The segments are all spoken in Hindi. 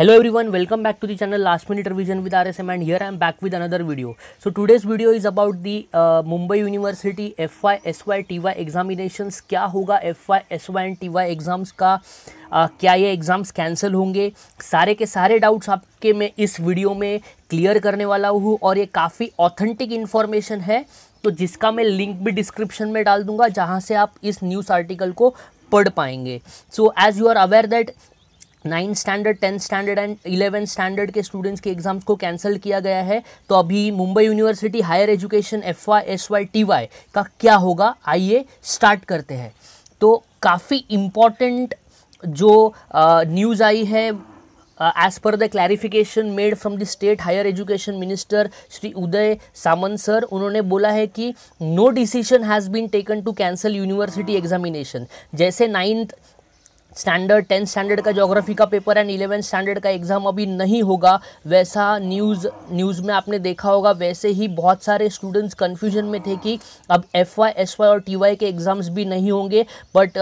hello everyone welcome back to the channel last minute revision with R S M and here I am back with another video so today's video is about the Mumbai university F Y S Y T Y examinations क्या होगा F Y S Y and T Y exams का uh, क्या ये एग्जाम्स कैंसिल होंगे सारे के सारे डाउट्स आपके मैं इस वीडियो में क्लियर करने वाला हूँ और ये काफ़ी ऑथेंटिक इन्फॉर्मेशन है तो जिसका मैं लिंक भी डिस्क्रिप्शन में डाल दूंगा जहाँ से आप इस न्यूज़ आर्टिकल को पढ़ पाएंगे so as you are aware that ninth standard tenth standard and eleventh standard के स्टूडेंट्स के एग्जाम्स को कैंसिल किया गया है तो अभी Mumbai university higher education F Y S Y T Y का क्या होगा आइए स्टार्ट करते हैं तो काफ़ी इम्पॉर्टेंट जो न्यूज़ आई है as per the clarification made from the state higher education minister Shri Uday Samant sir उन्होंने बोला है कि no decision has been taken to cancel university examination जैसे नाइन्थ स्टैंडर्ड टेंथ स्टैंडर्ड का जोग्राफी का पेपर एंड इलेवेंथ स्टैंडर्ड का एग्ज़ाम अभी नहीं होगा वैसा न्यूज़ न्यूज़ में आपने देखा होगा वैसे ही बहुत सारे स्टूडेंट्स कन्फ्यूजन में थे कि अब एफ वाई एस वाई और टी वाई के एग्ज़ाम्स भी नहीं होंगे but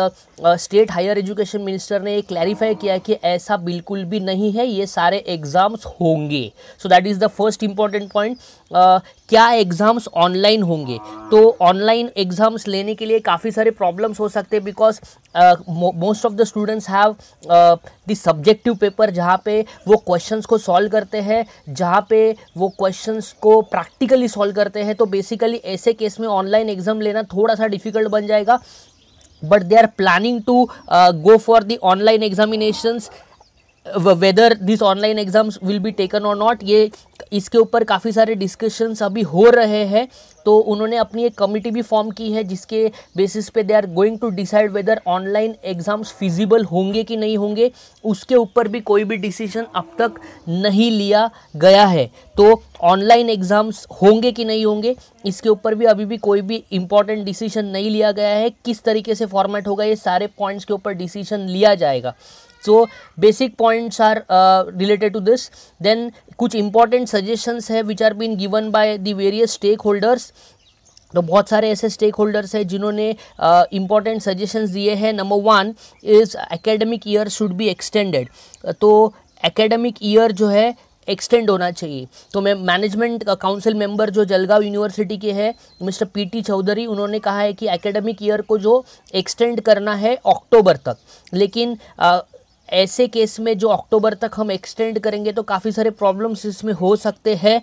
state higher education minister ने ये क्लैरिफाई किया कि ऐसा बिल्कुल भी नहीं है ये सारे एग्ज़ाम्स होंगे so that is the first important point क्या एग्ज़ाम्स ऑनलाइन होंगे तो ऑनलाइन एग्ज़ाम्स लेने के लिए काफ़ी सारे प्रॉब्लम्स हो सकते हैं because most of the students have the subjective paper जहाँ पे वो क्वेश्चंस को सॉल्व करते हैं जहाँ पे वो क्वेश्चंस को प्रैक्टिकली सॉल्व करते हैं तो बेसिकली ऐसे केस में ऑनलाइन एग्ज़ाम लेना थोड़ा सा डिफ़िकल्ट बन जाएगा but they are planning to go for the online examinations whether this online exams will be taken और नॉट ये इसके ऊपर काफ़ी सारे डिस्कशंस अभी हो रहे हैं तो उन्होंने अपनी एक कमिटी भी फॉर्म की है जिसके बेसिस पे they are going to decide whether online exams feasible होंगे कि नहीं होंगे उसके ऊपर भी कोई भी डिसीजन अब तक नहीं लिया गया है तो ऑनलाइन एग्ज़ाम्स होंगे कि नहीं होंगे इसके ऊपर भी अभी भी कोई भी इंपॉर्टेंट डिसीजन नहीं लिया गया है किस तरीके से फॉर्मेट होगा ये सारे पॉइंट्स के ऊपर डिसीजन लिया जाएगा so basic points are related to this then कुछ इंपॉर्टेंट सजेशंस है which are been given by the various stakeholders तो बहुत सारे ऐसे स्टेक होल्डर्स हैं जिन्होंने इंपॉर्टेंट uh, सजेशंस दिए हैं number one is academic year should be extended तो एकेडमिक ईयर जो है एक्सटेंड होना चाहिए तो मैं मैनेजमेंट काउंसिल मेंबर जो जलगांव यूनिवर्सिटी के हैं मिस्टर पीटी चौधरी उन्होंने कहा है कि एकेडमिक ईयर को जो एक्सटेंड करना है अक्टूबर तक लेकिन uh, ऐसे केस में जो अक्टूबर तक हम एक्सटेंड करेंगे तो काफ़ी सारे प्रॉब्लम्स इसमें हो सकते हैं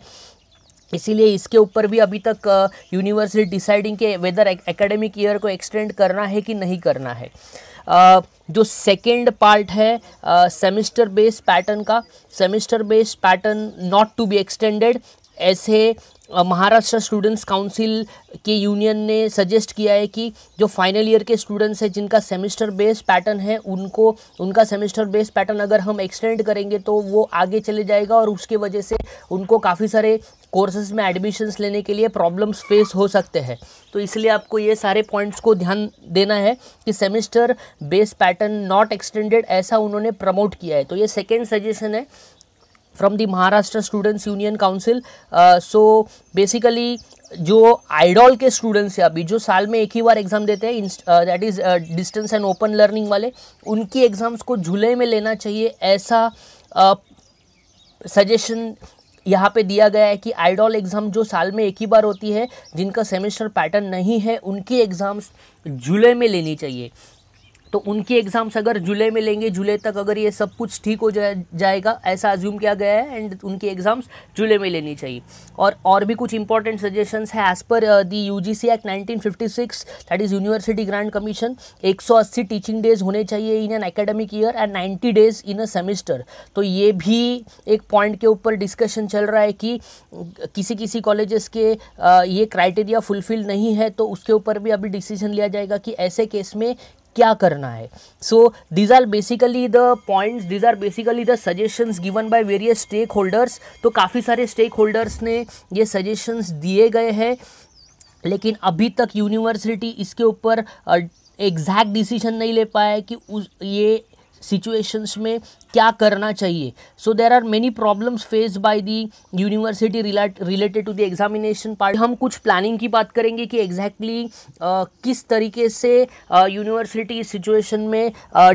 इसीलिए इसके ऊपर भी अभी तक यूनिवर्सिटी डिसाइडिंग के वेदर एकेडमिक ईयर को एक्सटेंड करना है कि नहीं करना है जो सेकेंड पार्ट है सेमिस्टर बेस्ड पैटर्न का semester based pattern not to be extended ऐसे महाराष्ट्र स्टूडेंट्स काउंसिल के यूनियन ने सजेस्ट किया है कि जो फाइनल ईयर के स्टूडेंट्स हैं जिनका सेमेस्टर बेस्ड पैटर्न है उनको उनका सेमेस्टर बेस्ड पैटर्न अगर हम एक्सटेंड करेंगे तो वो आगे चले जाएगा और उसके वजह से उनको काफ़ी सारे कोर्सेज में एडमिशन्स लेने के लिए प्रॉब्लम्स फेस हो सकते हैं तो इसलिए आपको ये सारे पॉइंट्स को ध्यान देना है कि semester based pattern not extended ऐसा उन्होंने प्रमोट किया है तो ये सेकेंड सजेशन है from the Maharashtra students union council so basically जो आइडॉल के स्टूडेंट्स हैं अभी जो साल में एक ही बार एग्ज़ाम देते हैं that is distance and open learning वाले उनकी एग्ज़ाम्स को जुलाई में लेना चाहिए ऐसा सजेशन uh, यहाँ पे दिया गया है कि आइडॉल एग्ज़ाम जो साल में एक ही बार होती है जिनका सेमेस्टर पैटर्न नहीं है उनकी एग्ज़ाम्स जुलाई में लेनी चाहिए तो उनकी एग्ज़ाम्स अगर जुलाई में लेंगे जुलाई तक अगर ये सब कुछ ठीक हो जाए जाएगा ऐसा अज्यूम किया गया है एंड उनकी एग्ज़ाम्स जुलाई में लेनी चाहिए और और भी कुछ इंपॉर्टेंट सजेशंस है as per the U G C act nineteen fifty six that is university grant commission एक सौ अस्सी टीचिंग डेज होने चाहिए in an academic year and ninety days in a semester तो ये भी एक पॉइंट के ऊपर डिस्कशन चल रहा है कि किसी किसी कॉलेजेस के uh, ये क्राइटेरिया फुलफिल नहीं है तो उसके ऊपर भी अभी डिसीजन लिया जाएगा कि ऐसे केस में क्या करना है so these are basically the points these are basically the suggestions given by various stakeholders तो काफ़ी सारे स्टेक होल्डर्स ने ये सजेशंस दिए गए हैं लेकिन अभी तक यूनिवर्सिटी इसके ऊपर एग्जैक्ट uh, डिसीजन नहीं ले पाया कि उस ये सिचुएशंस में क्या करना चाहिए so there are many problems face by the university related to the examination part हम कुछ प्लानिंग की बात करेंगे कि एग्जैक्टली exactly, uh, किस तरीके से यूनिवर्सिटी uh, सिचुएशन में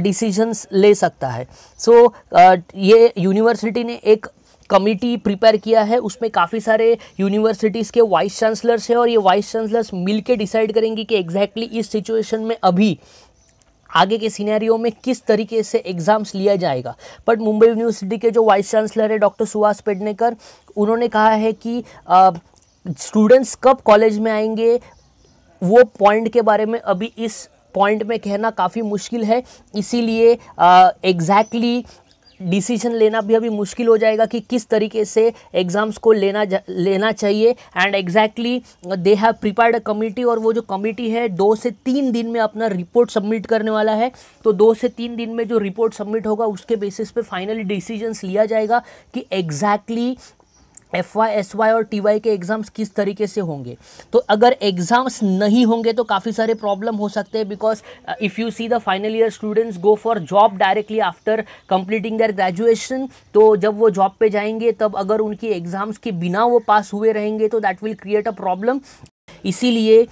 डिसीजंस uh, ले सकता है सो so, uh, ये यूनिवर्सिटी ने एक कमिटी प्रिपेयर किया है उसमें काफ़ी सारे यूनिवर्सिटीज़ के वाइस चांसलर्स हैं और ये वाइस चांसलर्स मिलके डिसाइड करेंगे कि एग्जैक्टली exactly इस सिचुएशन में अभी आगे के सिनेरियो में किस तरीके से एग्ज़ाम्स लिया जाएगा बट मुंबई यूनिवर्सिटी के जो वाइस चांसलर है डॉक्टर सुहास पेडनेकर उन्होंने कहा है कि स्टूडेंट्स कब कॉलेज में आएंगे वो पॉइंट के बारे में अभी इस पॉइंट में कहना काफ़ी मुश्किल है इसीलिए एग्जैक्टली डिसीजन लेना भी अभी मुश्किल हो जाएगा कि किस तरीके से एग्ज़ाम्स को लेना लेना चाहिए and exactly they have prepared a committee और वो जो कमिटी है दो से तीन दिन में अपना रिपोर्ट सबमिट करने वाला है तो दो से तीन दिन में जो रिपोर्ट सबमिट होगा उसके बेसिस पे फाइनली डिसीजंस लिया जाएगा कि exactly exactly F Y S Y और टी वाई के एग्ज़ाम्स किस तरीके से होंगे तो अगर एग्ज़ाम्स नहीं होंगे तो काफ़ी सारे प्रॉब्लम हो सकते हैं because if you see the final year students go for job directly after completing their graduation तो जब वो जॉब पे जाएंगे तब अगर उनकी एग्ज़ाम्स के बिना वो पास हुए रहेंगे तो that will create a problem इसीलिए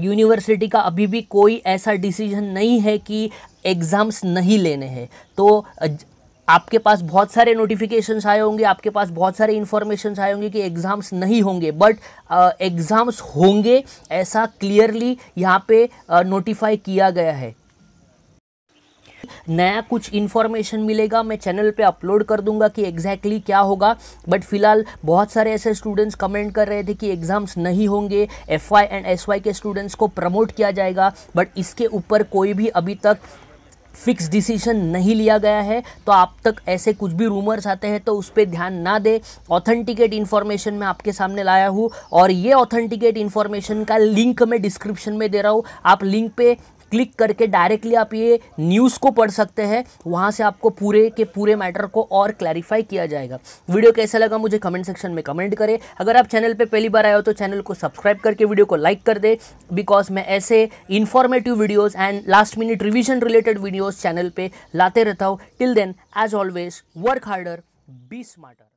यूनिवर्सिटी का अभी भी कोई ऐसा डिसीजन नहीं है कि एग्ज़ाम्स नहीं लेने हैं तो uh, आपके पास बहुत सारे नोटिफिकेशंस आए होंगे आपके पास बहुत सारे इन्फॉर्मेशन आए होंगे कि एग्ज़ाम्स नहीं होंगे बट एग्ज़ाम्स होंगे ऐसा क्लियरली यहाँ पे नोटिफाई किया गया है नया कुछ इन्फॉर्मेशन मिलेगा मैं चैनल पे अपलोड कर दूंगा कि एग्जैक्टली exactly क्या होगा बट फिलहाल बहुत सारे ऐसे स्टूडेंट्स कमेंट कर रहे थे कि एग्ज़ाम्स नहीं होंगे एफ एंड एस के स्टूडेंट्स को प्रमोट किया जाएगा बट इसके ऊपर कोई भी अभी तक फिक्स डिसीजन नहीं लिया गया है तो आप तक ऐसे कुछ भी रूमर्स आते हैं तो उस पर ध्यान ना दे ऑथेंटिकेट इन्फॉर्मेशन मैं आपके सामने लाया हूँ और ये ऑथेंटिकेट इन्फॉर्मेशन का लिंक मैं डिस्क्रिप्शन में दे रहा हूँ आप लिंक पे क्लिक करके डायरेक्टली आप ये न्यूज़ को पढ़ सकते हैं वहाँ से आपको पूरे के पूरे मैटर को और क्लैरिफाई किया जाएगा वीडियो कैसा लगा मुझे कमेंट सेक्शन में कमेंट करें अगर आप चैनल पर पहली बार आए हो तो चैनल को सब्सक्राइब करके वीडियो को लाइक कर दे बिकॉज मैं ऐसे informative videos and last minute revision related videos channel पर लाते रहता हूँ till then as always work harder be smarter